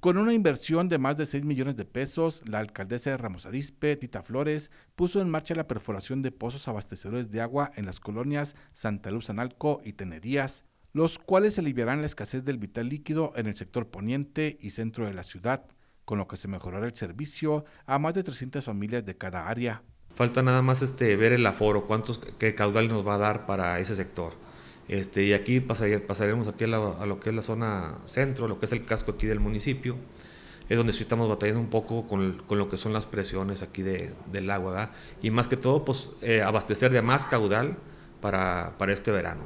Con una inversión de más de 6 millones de pesos, la alcaldesa de Ramos Arispe, Tita Flores, puso en marcha la perforación de pozos abastecedores de agua en las colonias Santa Luz Analco y Tenerías, los cuales aliviarán la escasez del vital líquido en el sector poniente y centro de la ciudad, con lo que se mejorará el servicio a más de 300 familias de cada área. Falta nada más este, ver el aforo, cuántos, qué caudal nos va a dar para ese sector. Este, y aquí pasaremos aquí a, lo que es la zona centro, lo que es el casco aquí del municipio. Es donde sí estamos batallando un poco con, con lo que son las presiones aquí del agua, Y más que todo, pues eh, abastecer de más caudal para, para este verano.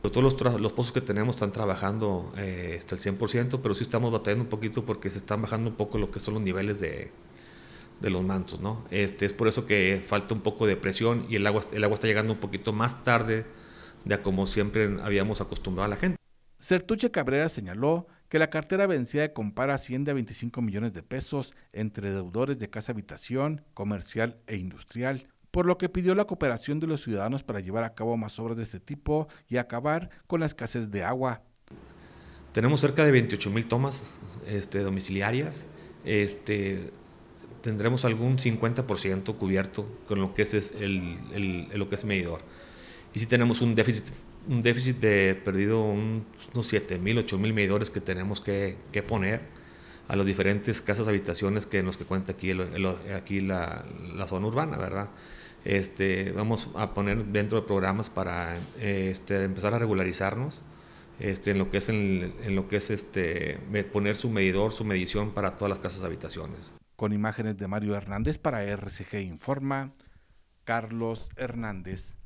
Pues, todos los, pozos que tenemos están trabajando eh, hasta el 100%, pero sí estamos batallando un poquito porque se están bajando un poco lo que son los niveles de, de los mantos, ¿no? Este, es por eso que falta un poco de presión y el agua, el agua está llegando un poquito más tarde de como siempre habíamos acostumbrado a la gente. Sertuche Cabrera señaló que la cartera vencida de Compara asciende a 25 millones de pesos entre deudores de casa habitación, comercial e industrial, por lo que pidió la cooperación de los ciudadanos para llevar a cabo más obras de este tipo y acabar con la escasez de agua. Tenemos cerca de 28 mil tomas este, domiciliarias, este, tendremos algún 50% cubierto con lo que es, lo que es medidor y si tenemos un déficit, un déficit de perdido unos 7 mil, 8 mil medidores que tenemos que, que, poner a las diferentes casas, habitaciones que nos que cuenta aquí, aquí la, la, zona urbana, ¿verdad? Este, vamos a poner dentro de programas para este, empezar a regularizarnos este, en lo que es, en lo que es este, poner su medidor, su medición para todas las casas, habitaciones. Con imágenes de Mario Hernández para RCG Informa, Carlos Hernández.